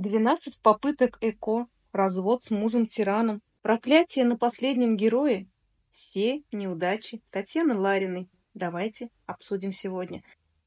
Двенадцать попыток ЭКО, развод с мужем-тираном, проклятие на последнем герое – все неудачи Татьяны Лариной. Давайте обсудим сегодня.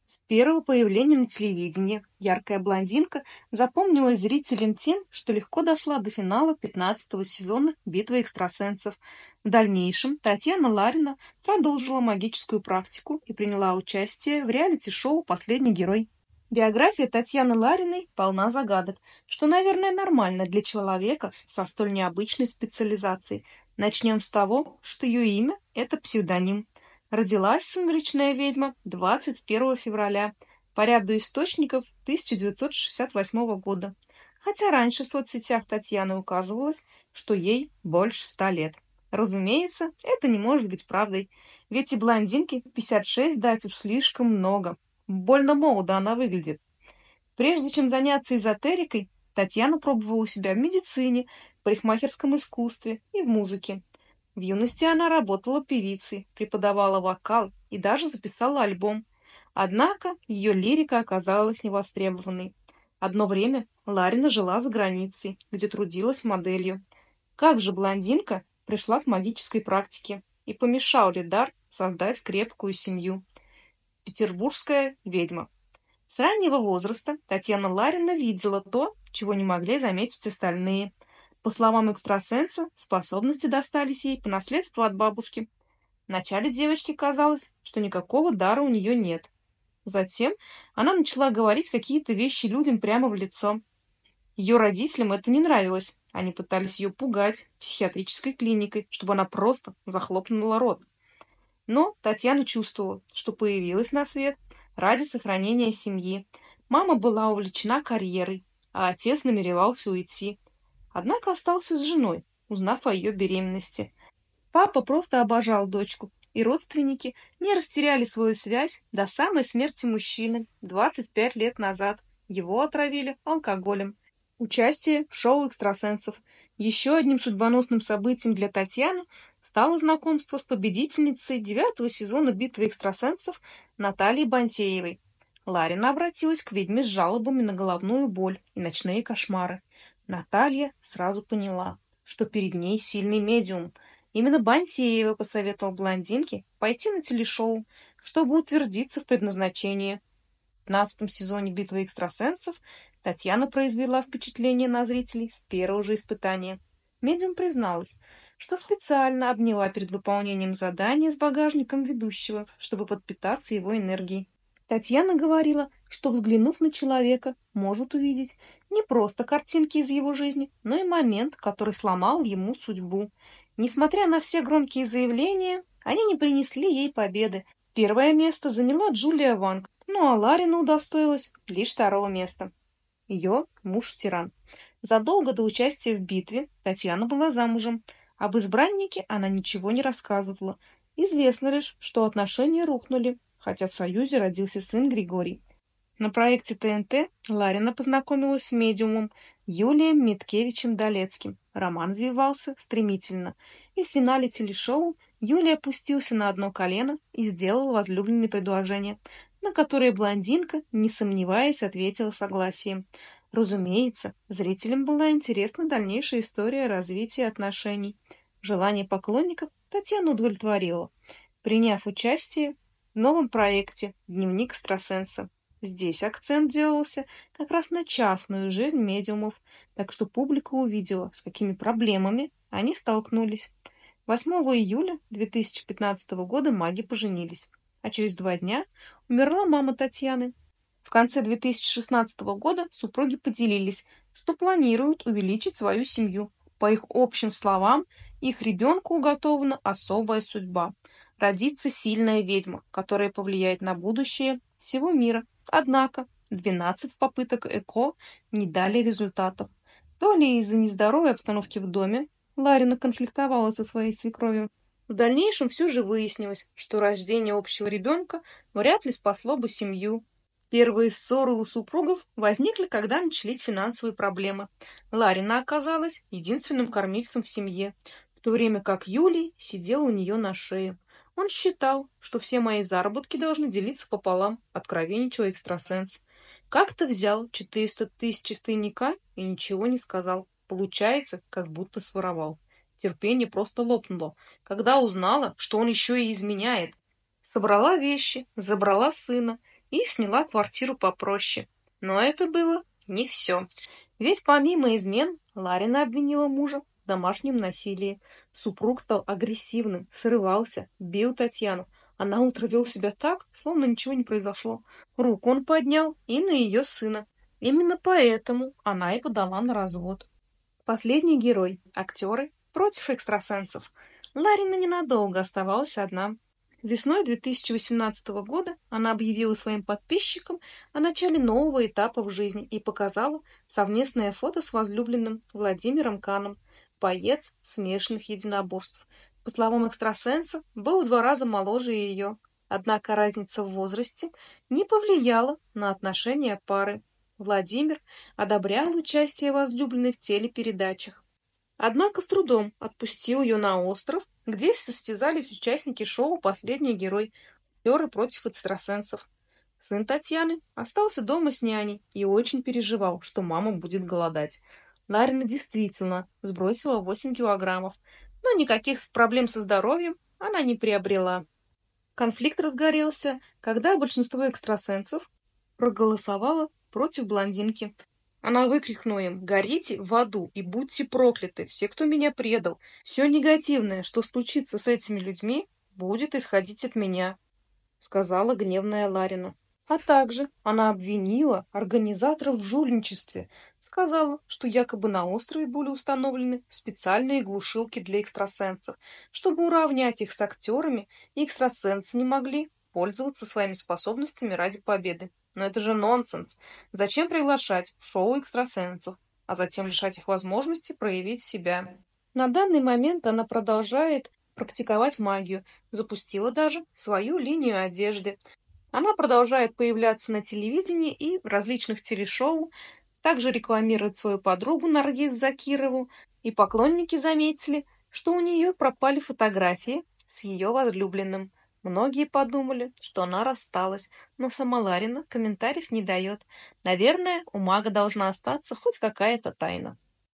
С первого появления на телевидении яркая блондинка запомнилась зрителям тем, что легко дошла до финала 15 сезона «Битвы экстрасенсов». В дальнейшем Татьяна Ларина продолжила магическую практику и приняла участие в реалити-шоу «Последний герой». Биография Татьяны Лариной полна загадок, что, наверное, нормально для человека со столь необычной специализацией. Начнем с того, что ее имя – это псевдоним. Родилась сумеречная ведьма 21 февраля по ряду источников 1968 года, хотя раньше в соцсетях Татьяны указывалось, что ей больше ста лет. Разумеется, это не может быть правдой, ведь и блондинке 56 дать уж слишком много – Больно молодо она выглядит. Прежде чем заняться эзотерикой, Татьяна пробовала себя в медицине, парикмахерском искусстве и в музыке. В юности она работала певицей, преподавала вокал и даже записала альбом. Однако ее лирика оказалась невостребованной. Одно время Ларина жила за границей, где трудилась моделью. Как же блондинка пришла к магической практике и помешал ли дар создать крепкую семью – петербургская ведьма. С раннего возраста Татьяна Ларина видела то, чего не могли заметить остальные. По словам экстрасенса, способности достались ей по наследству от бабушки. Вначале девочке казалось, что никакого дара у нее нет. Затем она начала говорить какие-то вещи людям прямо в лицо. Ее родителям это не нравилось. Они пытались ее пугать психиатрической клиникой, чтобы она просто захлопнула рот. Но Татьяна чувствовала, что появилась на свет ради сохранения семьи. Мама была увлечена карьерой, а отец намеревался уйти. Однако остался с женой, узнав о ее беременности. Папа просто обожал дочку, и родственники не растеряли свою связь до самой смерти мужчины 25 лет назад. Его отравили алкоголем. Участие в шоу экстрасенсов. Еще одним судьбоносным событием для Татьяны стало знакомство с победительницей девятого сезона «Битвы экстрасенсов» Натальей Бантеевой. Ларина обратилась к ведьме с жалобами на головную боль и ночные кошмары. Наталья сразу поняла, что перед ней сильный медиум. Именно Бантеева посоветовал блондинке пойти на телешоу, чтобы утвердиться в предназначении. В 15 сезоне «Битвы экстрасенсов» Татьяна произвела впечатление на зрителей с первого же испытания – Медиум призналась, что специально обняла перед выполнением задания с багажником ведущего, чтобы подпитаться его энергией. Татьяна говорила, что, взглянув на человека, может увидеть не просто картинки из его жизни, но и момент, который сломал ему судьбу. Несмотря на все громкие заявления, они не принесли ей победы. Первое место заняла Джулия Ванг, ну а Ларина удостоилась лишь второго места. Ее муж-тиран. Задолго до участия в битве Татьяна была замужем. Об избраннике она ничего не рассказывала. Известно лишь, что отношения рухнули, хотя в Союзе родился сын Григорий. На проекте ТНТ Ларина познакомилась с медиумом Юлием Миткевичем Долецким. Роман развивался стремительно, и в финале телешоу Юлия опустился на одно колено и сделал возлюбленное предложение, на которое блондинка, не сомневаясь, ответила согласием. Разумеется, зрителям была интересна дальнейшая история развития отношений. Желание поклонников Татьяна удовлетворила, приняв участие в новом проекте «Дневник экстрасенса». Здесь акцент делался как раз на частную жизнь медиумов, так что публика увидела, с какими проблемами они столкнулись. 8 июля 2015 года маги поженились, а через два дня умерла мама Татьяны, в конце 2016 года супруги поделились, что планируют увеличить свою семью. По их общим словам, их ребенку уготована особая судьба. Родится сильная ведьма, которая повлияет на будущее всего мира. Однако 12 попыток ЭКО не дали результатов. То ли из-за нездоровой обстановки в доме Ларина конфликтовала со своей свекровью, в дальнейшем все же выяснилось, что рождение общего ребенка вряд ли спасло бы семью. Первые ссоры у супругов возникли, когда начались финансовые проблемы. Ларина оказалась единственным кормильцем в семье, в то время как Юлий сидел у нее на шее. Он считал, что все мои заработки должны делиться пополам, откровенничал экстрасенс. Как-то взял 400 тысяч из тайника и ничего не сказал. Получается, как будто своровал. Терпение просто лопнуло, когда узнала, что он еще и изменяет. Собрала вещи, забрала сына – и сняла квартиру попроще. Но это было не все. Ведь помимо измен, Ларина обвинила мужа в домашнем насилии. Супруг стал агрессивным, срывался, бил Татьяну, Она на утро вел себя так, словно ничего не произошло. Рук он поднял и на ее сына. Именно поэтому она и подала на развод. Последний герой – актеры против экстрасенсов. Ларина ненадолго оставалась одна. Весной 2018 года она объявила своим подписчикам о начале нового этапа в жизни и показала совместное фото с возлюбленным Владимиром Каном, боец смешанных единоборств. По словам экстрасенса, был в два раза моложе ее, однако разница в возрасте не повлияла на отношения пары. Владимир одобрял участие возлюбленной в телепередачах. Однако с трудом отпустил ее на остров где состязались участники шоу «Последний герой», актеры против экстрасенсов. Сын Татьяны остался дома с няней и очень переживал, что мама будет голодать. Ларина действительно сбросила 8 килограммов, но никаких проблем со здоровьем она не приобрела. Конфликт разгорелся, когда большинство экстрасенсов проголосовало против блондинки. Она выкрикнула им «Горите в аду и будьте прокляты, все, кто меня предал! Все негативное, что случится с этими людьми, будет исходить от меня», — сказала гневная Ларина. А также она обвинила организаторов в жульничестве, сказала, что якобы на острове были установлены специальные глушилки для экстрасенсов, чтобы уравнять их с актерами, и экстрасенсы не могли пользоваться своими способностями ради победы. Но это же нонсенс. Зачем приглашать в шоу экстрасенсов, а затем лишать их возможности проявить себя? На данный момент она продолжает практиковать магию, запустила даже свою линию одежды. Она продолжает появляться на телевидении и в различных телешоу, также рекламирует свою подругу Наргиз Закирову, и поклонники заметили, что у нее пропали фотографии с ее возлюбленным – Многие подумали, что она рассталась, но сама Ларина комментариев не дает. Наверное, у мага должна остаться хоть какая-то тайна.